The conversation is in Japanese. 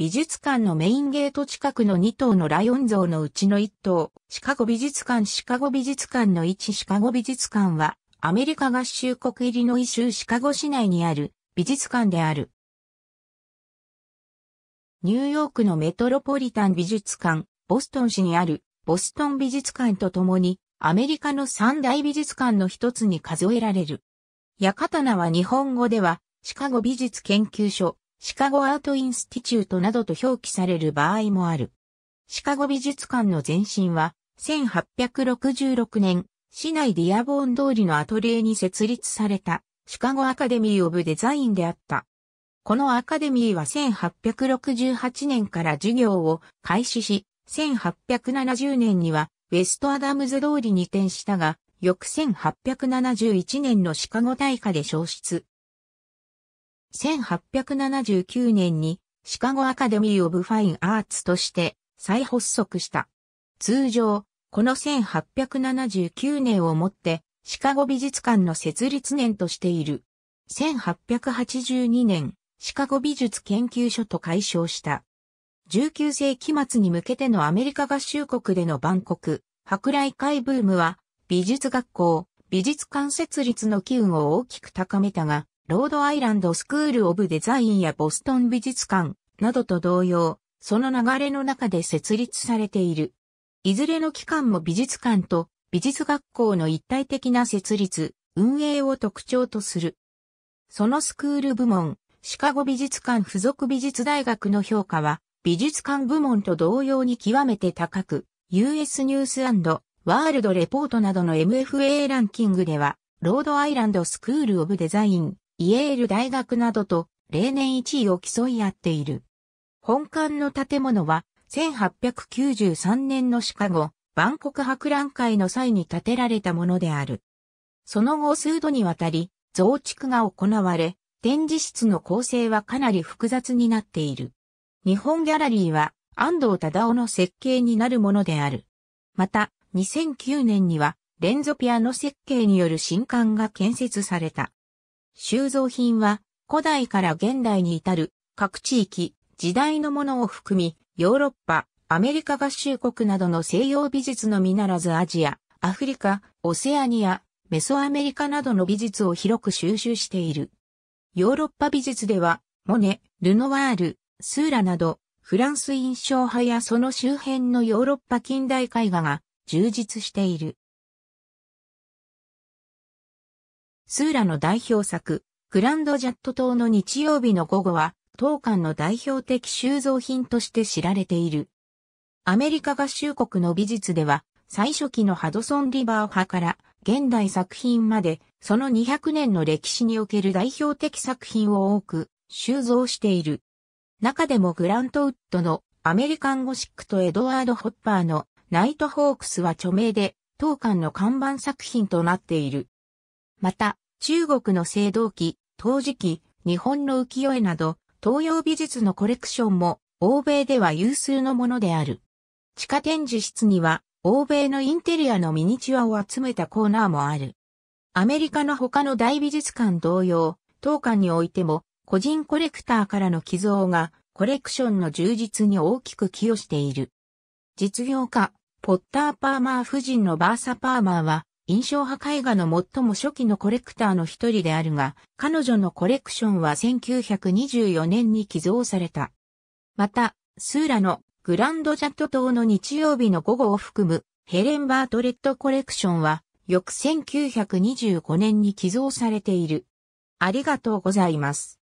美術館のメインゲート近くの2頭のライオン像のうちの1頭、シカゴ美術館シカゴ美術館の1シカゴ美術館は、アメリカ合衆国イリノイ州シカゴ市内にある美術館である。ニューヨークのメトロポリタン美術館、ボストン市にあるボストン美術館とともに、アメリカの三大美術館の一つに数えられる。ヤカタナは日本語では、シカゴ美術研究所、シカゴアートインスティチュートなどと表記される場合もある。シカゴ美術館の前身は、1866年、市内ディアボーン通りのアトリエに設立された、シカゴアカデミー・オブ・デザインであった。このアカデミーは1868年から授業を開始し、1870年にはウェストアダムズ通りに移転したが、翌1871年のシカゴ大火で消失。1879年にシカゴアカデミー・オブ・ファイン・アーツとして再発足した。通常、この1879年をもってシカゴ美術館の設立年としている。1882年、シカゴ美術研究所と解消した。19世紀末に向けてのアメリカ合衆国での万国、博来会ブームは、美術学校、美術館設立の機運を大きく高めたが、ロードアイランドスクールオブデザインやボストン美術館などと同様、その流れの中で設立されている。いずれの機関も美術館と美術学校の一体的な設立、運営を特徴とする。そのスクール部門、シカゴ美術館附属美術大学の評価は、美術館部門と同様に極めて高く、US ニュースワールドレポートなどの MFA ランキングでは、ロードアイランドスクールオブデザイン、イエール大学などと例年1位を競い合っている。本館の建物は1893年のシカゴ、万国博覧会の際に建てられたものである。その後数度にわたり増築が行われ、展示室の構成はかなり複雑になっている。日本ギャラリーは安藤忠夫の設計になるものである。また、2009年にはレンゾピアの設計による新館が建設された。収蔵品は古代から現代に至る各地域、時代のものを含み、ヨーロッパ、アメリカ合衆国などの西洋美術のみならずアジア、アフリカ、オセアニア、メソアメリカなどの美術を広く収集している。ヨーロッパ美術では、モネ、ルノワール、スーラなど、フランス印象派やその周辺のヨーロッパ近代絵画が充実している。スーラの代表作、グランドジャット島の日曜日の午後は、当館の代表的収蔵品として知られている。アメリカ合衆国の美術では、最初期のハドソン・リバー派から現代作品まで、その200年の歴史における代表的作品を多く収蔵している。中でもグラントウッドのアメリカンゴシックとエドワード・ホッパーのナイトホークスは著名で、当館の看板作品となっている。また、中国の青銅器、陶磁器、日本の浮世絵など、東洋美術のコレクションも、欧米では有数のものである。地下展示室には、欧米のインテリアのミニチュアを集めたコーナーもある。アメリカの他の大美術館同様、当館においても、個人コレクターからの寄贈が、コレクションの充実に大きく寄与している。実業家、ポッター・パーマー夫人のバーサ・パーマーは、印象派絵画の最も初期のコレクターの一人であるが、彼女のコレクションは1924年に寄贈された。また、スーラのグランドジャット島の日曜日の午後を含むヘレン・バートレットコレクションは、翌1925年に寄贈されている。ありがとうございます。